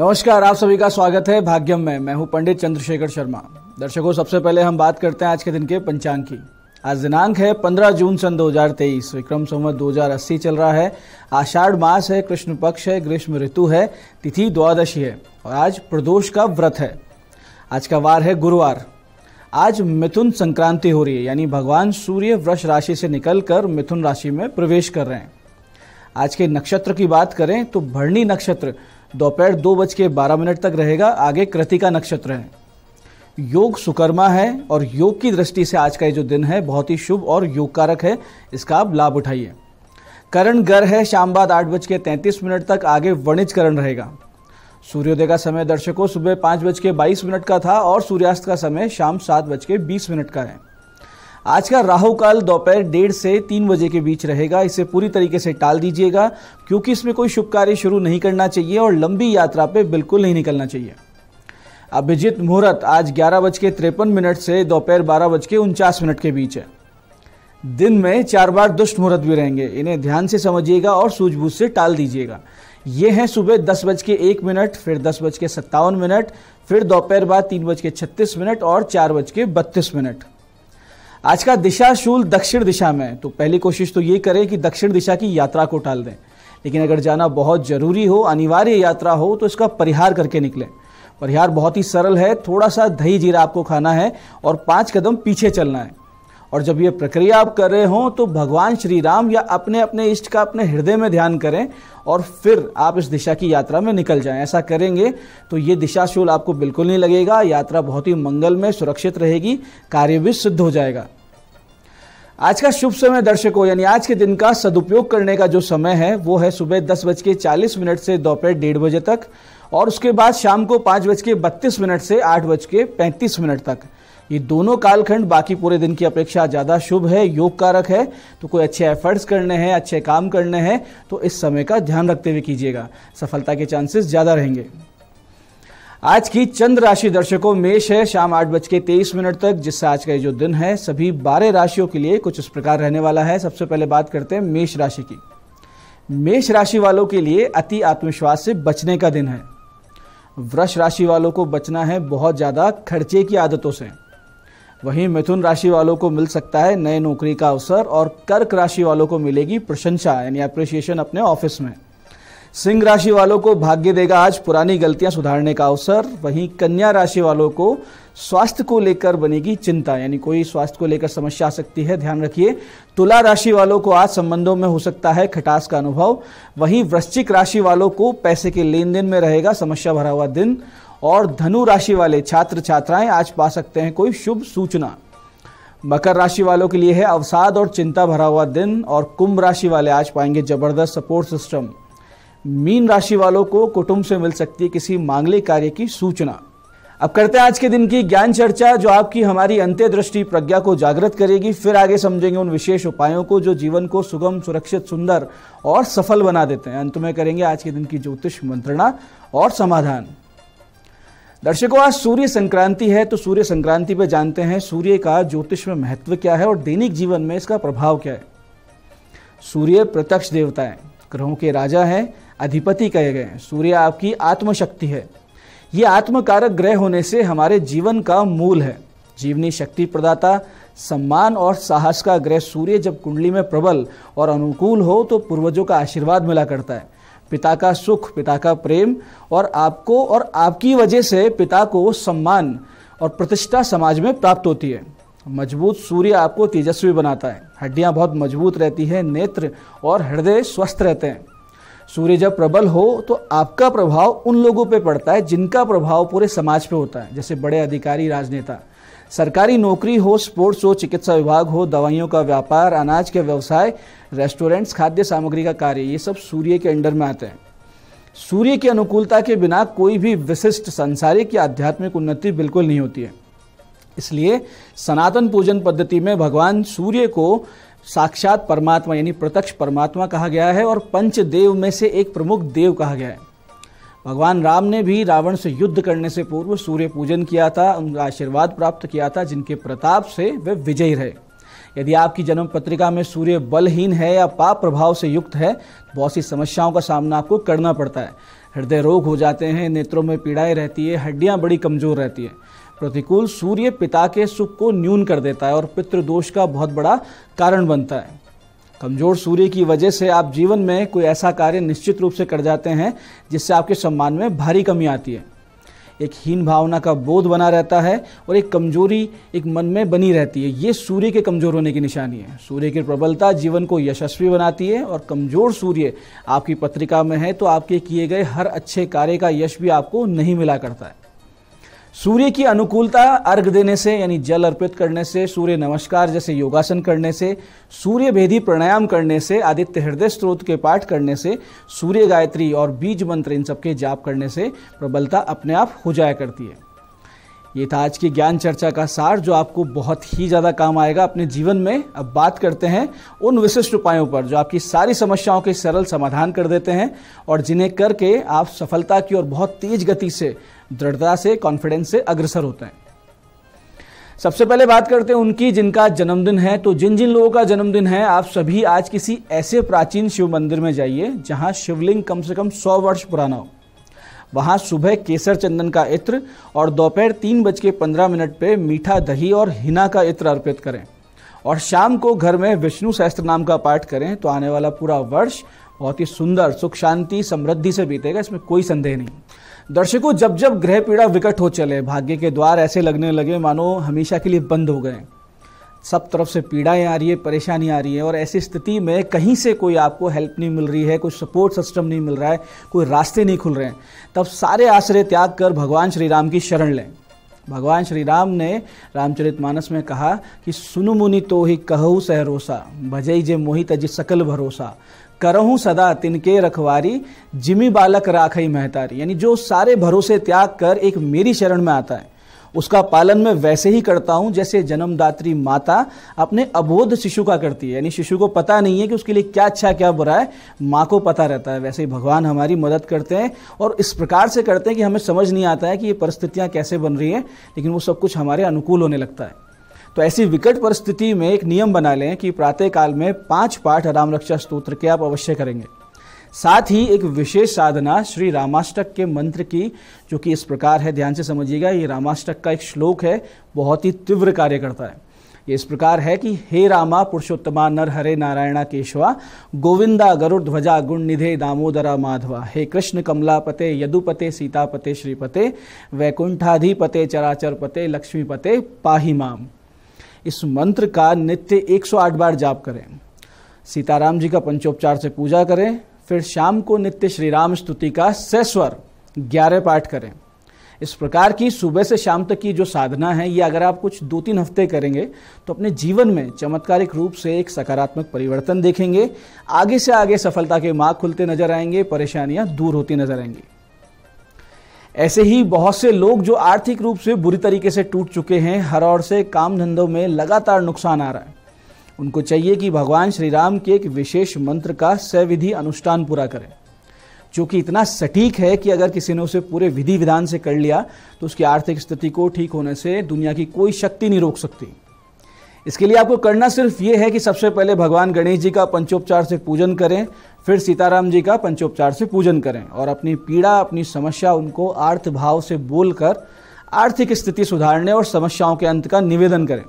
नमस्कार आप सभी का स्वागत है भाग्यम में मैं हूं पंडित चंद्रशेखर शर्मा दर्शकों सबसे पहले हम बात करते हैं आज के दिन के पंचांग की आज दिनांक है 15 जून सन 2023 विक्रम संवत 2080 चल रहा है आषाढ़ मास है कृष्ण पक्ष है ग्रीष्म ऋतु है तिथि द्वादशी है और आज प्रदोष का व्रत है आज का वार है गुरुवार आज मिथुन संक्रांति हो रही है यानी भगवान सूर्य वृक्ष राशि से निकलकर मिथुन राशि में प्रवेश कर रहे हैं आज के नक्षत्र की बात करें तो भरणी नक्षत्र दोपहर दो बज के बारह मिनट तक रहेगा आगे कृतिका नक्षत्र है योग सुकर्मा है और योग की दृष्टि से आज का ये जो दिन है बहुत ही शुभ और योग कारक है इसका आप लाभ उठाइए करण गर है शाम बाद आठ बज के तैंतीस मिनट तक आगे वणिज करण रहेगा सूर्योदय का समय दर्शकों सुबह पाँच बज के बाईस मिनट का था और सूर्यास्त का समय शाम सात बज के बीस मिनट का है आज का राहु काल दोपहर डेढ़ से तीन बजे के बीच रहेगा इसे पूरी तरीके से टाल दीजिएगा क्योंकि इसमें कोई शुभ कार्य शुरू नहीं करना चाहिए और लंबी यात्रा पे बिल्कुल नहीं निकलना चाहिए अभिजीत मुहूर्त आज ग्यारह बज के त्रेपन मिनट से दोपहर बारह बज के उनचास मिनट के बीच है दिन में चार बार दुष्ट मुहूर्त भी रहेंगे इन्हें ध्यान से समझिएगा और सूझबूझ से टाल दीजिएगा ये है सुबह दस बज के एक मिनट फिर दस बज के सत्तावन मिनट फिर दोपहर बाद तीन बज के छत्तीस मिनट और चार बज के बत्तीस मिनट आज का दिशा शूल दक्षिण दिशा में तो पहली कोशिश तो ये करें कि दक्षिण दिशा की यात्रा को टाल दें लेकिन अगर जाना बहुत ज़रूरी हो अनिवार्य यात्रा हो तो इसका परिहार करके निकलें परिहार बहुत ही सरल है थोड़ा सा दही जीरा आपको खाना है और पाँच कदम पीछे चलना है और जब ये प्रक्रिया आप कर रहे हों तो भगवान श्री राम या अपने अपने इष्ट का अपने हृदय में ध्यान करें और फिर आप इस दिशा की यात्रा में निकल जाएं ऐसा करेंगे तो ये दिशाशूल आपको बिल्कुल नहीं लगेगा यात्रा बहुत ही मंगल में सुरक्षित रहेगी कार्य भी सिद्ध हो जाएगा आज का शुभ समय दर्शकों यानी आज के दिन का सदुपयोग करने का जो समय है वो है सुबह दस बज के चालीस मिनट से दोपहर डेढ़ बजे तक और उसके बाद शाम को पाँच बज के बत्तीस मिनट से आठ बज के पैंतीस मिनट तक ये दोनों कालखंड बाकी पूरे दिन की अपेक्षा ज़्यादा शुभ है योग कारक है तो कोई अच्छे एफर्ट्स करने हैं अच्छे काम करने हैं तो इस समय का ध्यान रखते हुए कीजिएगा सफलता के चांसेस ज़्यादा रहेंगे आज की चंद्र राशि दर्शकों मेष है शाम आठ बज के तेईस मिनट तक जिससे आज का ये जो दिन है सभी बारह राशियों के लिए कुछ इस प्रकार रहने वाला है सबसे पहले बात करते हैं मेष राशि की मेष राशि वालों के लिए अति आत्मविश्वास से बचने का दिन है वृष राशि वालों को बचना है बहुत ज़्यादा खर्चे की आदतों से वहीं मिथुन राशि वालों को मिल सकता है नए नौकरी का अवसर और कर्क राशि वालों को मिलेगी प्रशंसा यानी अप्रिशिएशन अपने ऑफिस में सिंह राशि वालों को भाग्य देगा आज पुरानी गलतियां सुधारने का अवसर वहीं कन्या राशि वालों को स्वास्थ्य को लेकर बनेगी चिंता यानी कोई स्वास्थ्य को लेकर समस्या आ सकती है ध्यान रखिए तुला राशि वालों को आज संबंधों में हो सकता है खटास का अनुभव वहीं वृश्चिक राशि वालों को पैसे के लेन देन में रहेगा समस्या भरा हुआ दिन और धनु राशि वाले छात्र छात्राएं आज पा सकते हैं कोई शुभ सूचना मकर राशि वालों के लिए है अवसाद और चिंता भरा हुआ दिन और कुंभ राशि वाले आज पाएंगे जबरदस्त सपोर्ट सिस्टम मीन राशि वालों को कुटुंब से मिल सकती है किसी मांगलिक कार्य की सूचना अब करते हैं आज के दिन की ज्ञान चर्चा जो आपकी हमारी अंत्य दृष्टि प्रज्ञा को जागृत करेगी फिर आगे समझेंगे उन विशेष उपायों को जो जीवन को सुगम सुरक्षित सुंदर और सफल बना देते हैं अंत में करेंगे आज के दिन की ज्योतिष मंत्रणा और समाधान दर्शकों आज सूर्य संक्रांति है तो सूर्य संक्रांति पे जानते हैं सूर्य का ज्योतिष में महत्व क्या है और दैनिक जीवन में इसका प्रभाव क्या है सूर्य प्रत्यक्ष देवता है ग्रहों के राजा हैं अधिपति कहे गए हैं सूर्य आपकी आत्मशक्ति है ये आत्मकारक ग्रह होने से हमारे जीवन का मूल है जीवनी शक्ति प्रदाता सम्मान और साहस का ग्रह सूर्य जब कुंडली में प्रबल और अनुकूल हो तो पूर्वजों का आशीर्वाद मिला करता है पिता का सुख पिता का प्रेम और आपको और आपकी वजह से पिता को सम्मान और प्रतिष्ठा समाज में प्राप्त होती है मजबूत सूर्य आपको तेजस्वी बनाता है हड्डियाँ बहुत मजबूत रहती हैं नेत्र और हृदय स्वस्थ रहते हैं सूर्य जब प्रबल हो तो आपका प्रभाव उन लोगों पर पड़ता है जिनका प्रभाव पूरे समाज पर होता है जैसे बड़े अधिकारी राजनेता सरकारी नौकरी हो स्पोर्ट्स हो चिकित्सा विभाग हो दवाइयों का व्यापार अनाज के व्यवसाय रेस्टोरेंट्स खाद्य सामग्री का कार्य ये सब सूर्य के अंडर में आते हैं सूर्य की अनुकूलता के बिना कोई भी विशिष्ट सांसारिक या आध्यात्मिक उन्नति बिल्कुल नहीं होती है इसलिए सनातन पूजन पद्धति में भगवान सूर्य को साक्षात परमात्मा यानी प्रत्यक्ष परमात्मा कहा गया है और पंच देव में से एक प्रमुख देव कहा गया है भगवान राम ने भी रावण से युद्ध करने से पूर्व सूर्य पूजन किया था उनका आशीर्वाद प्राप्त किया था जिनके प्रताप से वे विजयी रहे यदि आपकी जन्म पत्रिका में सूर्य बलहीन है या पाप प्रभाव से युक्त है तो बहुत सी समस्याओं का सामना आपको करना पड़ता है हृदय रोग हो जाते हैं नेत्रों में पीड़ाएं रहती है हड्डियां बड़ी कमजोर रहती है प्रतिकूल सूर्य पिता के सुख को न्यून कर देता है और पितृदोष का बहुत बड़ा कारण बनता है कमज़ोर सूर्य की वजह से आप जीवन में कोई ऐसा कार्य निश्चित रूप से कर जाते हैं जिससे आपके सम्मान में भारी कमी आती है एक हीन भावना का बोध बना रहता है और एक कमजोरी एक मन में बनी रहती है ये सूर्य के कमजोर होने की निशानी है सूर्य की प्रबलता जीवन को यशस्वी बनाती है और कमजोर सूर्य आपकी पत्रिका में है तो आपके किए गए हर अच्छे कार्य का यश भी आपको नहीं मिला करता है सूर्य की अनुकूलता अर्घ देने से यानी जल अर्पित करने से सूर्य नमस्कार जैसे योगासन करने से सूर्य भेदी प्राणायाम करने से आदित्य हृदय स्त्रोत के पाठ करने से सूर्य गायत्री और बीज मंत्र इन सबके जाप करने से प्रबलता अपने आप हो जाया करती है ये था आज की ज्ञान चर्चा का सार जो आपको बहुत ही ज़्यादा काम आएगा अपने जीवन में अब बात करते हैं उन विशिष्ट उपायों पर जो आपकी सारी समस्याओं के सरल समाधान कर देते हैं और जिन्हें करके आप सफलता की ओर बहुत तेज गति से दृढ़ता से कॉन्फिडेंस से अग्रसर होते हैं सबसे पहले बात करते हैं उनकी जिनका जन्मदिन है तो जिन जिन लोगों का जन्मदिन है आप सभी आज किसी ऐसे प्राचीन शिव मंदिर में जाइए जहां शिवलिंग कम से कम सौ वर्ष पुराना हो वहाँ सुबह केसर चंदन का इत्र और दोपहर तीन बज के पंद्रह मिनट पर मीठा दही और हिना का इत्र अर्पित करें और शाम को घर में विष्णु सहस्त्र नाम का पाठ करें तो आने वाला पूरा वर्ष बहुत ही सुंदर सुख शांति समृद्धि से बीतेगा इसमें कोई संदेह नहीं दर्शकों जब जब ग्रह पीड़ा विकट हो चले भाग्य के द्वार ऐसे लगने लगे मानो हमेशा के लिए बंद हो गए सब तरफ से पीड़ाएं आ रही है परेशानी आ रही है और ऐसी स्थिति में कहीं से कोई आपको हेल्प नहीं मिल रही है कोई सपोर्ट सिस्टम नहीं मिल रहा है कोई रास्ते नहीं खुल रहे हैं तब सारे आश्रय त्याग कर भगवान श्री राम की शरण लें भगवान श्री राम ने रामचरित मानस में कहा कि सुनु मुनि तो ही कहू सहरोसा भजई जे मोहित अज सकल भरोसा करहूँ सदा तिनके रखवारी जिमी बालक राखई महतारी यानी जो सारे भरोसे त्याग कर एक मेरी शरण में आता है उसका पालन मैं वैसे ही करता हूँ जैसे जन्मदात्री माता अपने अबोध शिशु का करती है यानी शिशु को पता नहीं है कि उसके लिए क्या अच्छा क्या बुरा है माँ को पता रहता है वैसे ही भगवान हमारी मदद करते हैं और इस प्रकार से करते हैं कि हमें समझ नहीं आता है कि ये परिस्थितियाँ कैसे बन रही हैं लेकिन वो सब कुछ हमारे अनुकूल होने लगता है तो ऐसी विकट परिस्थिति में एक नियम बना लें कि प्रातः काल में पांच पाठ राम रक्षा स्त्रोत्र के आप अवश्य करेंगे साथ ही एक विशेष साधना श्री रामाष्टक के मंत्र की जो कि इस प्रकार है ध्यान से समझिएगा ये रामाष्टक का एक श्लोक है बहुत ही तीव्र कार्य करता है ये इस प्रकार है कि हे रामा पुरुषोत्तमा नर हरे नारायणा केशवा गोविंदा गरुड़ ध्वजा गुण निधे दामोदरा माधवा हे कृष्ण कमलापते यदुपते सीतापते श्रीपते वैकुंठाधिपते पते लक्ष्मीपते पाही माम इस मंत्र का नित्य 108 बार जाप करें सीताराम जी का पंचोपचार से पूजा करें फिर शाम को नित्य श्री राम स्तुति का सेस्वर ग्यारह पाठ करें इस प्रकार की सुबह से शाम तक की जो साधना है ये अगर आप कुछ दो तीन हफ्ते करेंगे तो अपने जीवन में चमत्कारिक रूप से एक सकारात्मक परिवर्तन देखेंगे आगे से आगे सफलता के मार्ग खुलते नजर आएंगे परेशानियां दूर होती नजर आएंगी ऐसे ही बहुत से लोग जो आर्थिक रूप से बुरी तरीके से टूट चुके हैं हर और से काम धंधों में लगातार नुकसान आ रहा है उनको चाहिए कि भगवान श्री राम के एक विशेष मंत्र का सविधि अनुष्ठान पूरा करें जो कि इतना सटीक है कि अगर किसी ने उसे पूरे विधि विधान से कर लिया तो उसकी आर्थिक स्थिति को ठीक होने से दुनिया की कोई शक्ति नहीं रोक सकती इसके लिए आपको करना सिर्फ ये है कि सबसे पहले भगवान गणेश जी का पंचोपचार से पूजन करें फिर सीताराम जी का पंचोपचार से पूजन करें और अपनी पीड़ा अपनी समस्या उनको आर्थ भाव से बोलकर आर्थिक स्थिति सुधारने और समस्याओं के अंत का निवेदन करें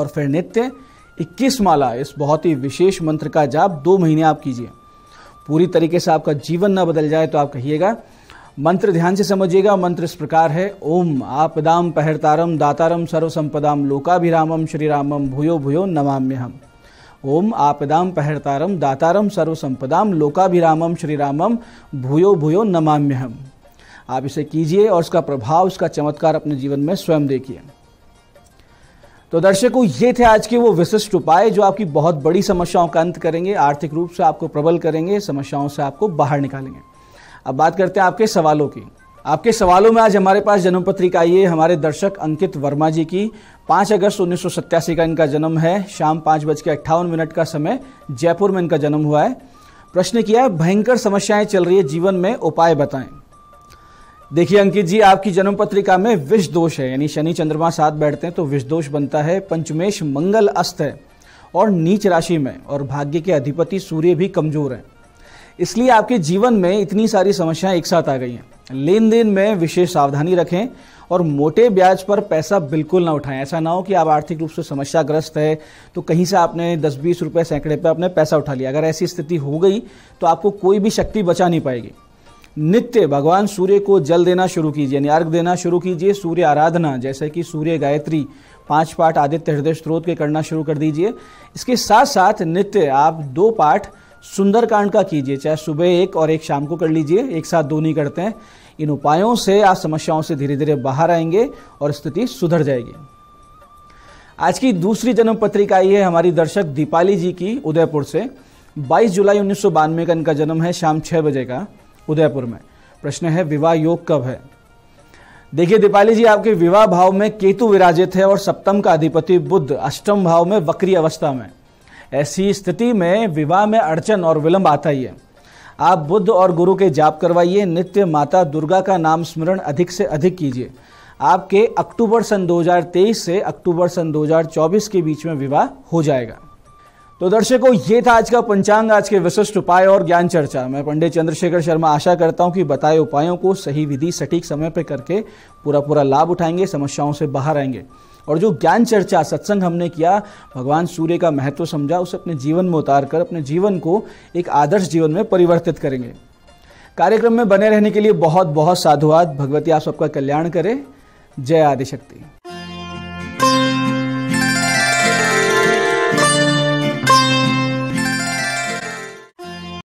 और फिर नित्य 21 माला इस बहुत ही विशेष मंत्र का जाप दो महीने आप कीजिए पूरी तरीके से आपका जीवन न बदल जाए तो आप कहिएगा मंत्र ध्यान से समझिएगा मंत्र इस प्रकार है ओम आपदाम पहरतारम दातारम सर्व संपदाम लोकाभिरामम श्री रामम भूयो भूयो नमाम्य हम ओम आपदाम पहरतारम दातारम सर्व संपदाम लोकाभिरामम श्री रामम भूयो भूयो नमाम्य हम आप इसे कीजिए और उसका प्रभाव उसका चमत्कार अपने जीवन में स्वयं देखिए तो दर्शकों ये थे आज के वो विशिष्ट उपाय जो आपकी बहुत बड़ी समस्याओं का अंत करेंगे आर्थिक रूप से आपको प्रबल करेंगे समस्याओं से आपको बाहर निकालेंगे अब बात करते हैं आपके सवालों की आपके सवालों में आज हमारे पास जन्म पत्रिका आई है हमारे दर्शक अंकित वर्मा जी की 5 अगस्त उन्नीस का इनका जन्म है शाम पाँच बज के अट्ठावन मिनट का समय जयपुर में इनका जन्म हुआ है प्रश्न किया है भयंकर समस्याएं चल रही है जीवन में उपाय बताएं देखिए अंकित जी आपकी जन्म पत्रिका में विष दोष है यानी शनि चंद्रमा साथ बैठते हैं तो विष दोष बनता है पंचमेश मंगल अस्त है और नीच राशि में और भाग्य के अधिपति सूर्य भी कमजोर हैं इसलिए आपके जीवन में इतनी सारी समस्याएं एक साथ आ गई हैं लेन देन में विशेष सावधानी रखें और मोटे ब्याज पर पैसा बिल्कुल ना उठाएं ऐसा ना हो कि आप आर्थिक रूप से समस्याग्रस्त है तो कहीं से आपने दस बीस रुपए सैकड़े पर आपने पैसा उठा लिया अगर ऐसी स्थिति हो गई तो आपको कोई भी शक्ति बचा नहीं पाएगी नित्य भगवान सूर्य को जल देना शुरू कीजिए यानी अर्घ देना शुरू कीजिए सूर्य आराधना जैसे कि सूर्य गायत्री पांच पाठ आदित्य हृदय स्त्रोत के करना शुरू कर दीजिए इसके साथ साथ नित्य आप दो पाठ सुंदरकांड का कीजिए चाहे सुबह एक और एक शाम को कर लीजिए एक साथ दो नहीं करते हैं इन उपायों से आप समस्याओं से धीरे धीरे बाहर आएंगे और स्थिति सुधर जाएगी आज की दूसरी जन्म पत्रिका आई है हमारी दर्शक दीपाली जी की उदयपुर से 22 जुलाई उन्नीस का इनका जन्म है शाम छः बजे का उदयपुर में प्रश्न है विवाह योग कब है देखिए दीपाली जी आपके विवाह भाव में केतु विराजित है और सप्तम का अधिपति बुद्ध अष्टम भाव में वक्री अवस्था में ऐसी स्थिति में विवाह में अड़चन और विलंब आता ही है आप बुद्ध और गुरु के जाप करवाइए नित्य माता दुर्गा का नाम स्मरण अधिक से अधिक कीजिए आपके अक्टूबर सन 2023 से अक्टूबर सन 2024 के बीच में विवाह हो जाएगा तो दर्शकों ये था आज का पंचांग आज के विशिष्ट उपाय और ज्ञान चर्चा मैं पंडित चंद्रशेखर शर्मा आशा करता हूं कि बताए उपायों को सही विधि सटीक समय पर करके पूरा पूरा लाभ उठाएंगे समस्याओं से बाहर आएंगे और जो ज्ञान चर्चा सत्संग हमने किया भगवान सूर्य का महत्व समझा उसे अपने जीवन में उतार कर अपने जीवन को एक आदर्श जीवन में परिवर्तित करेंगे कार्यक्रम में बने रहने के लिए बहुत बहुत साधुवाद भगवती आप सबका कल्याण करें जय आदिशक्ति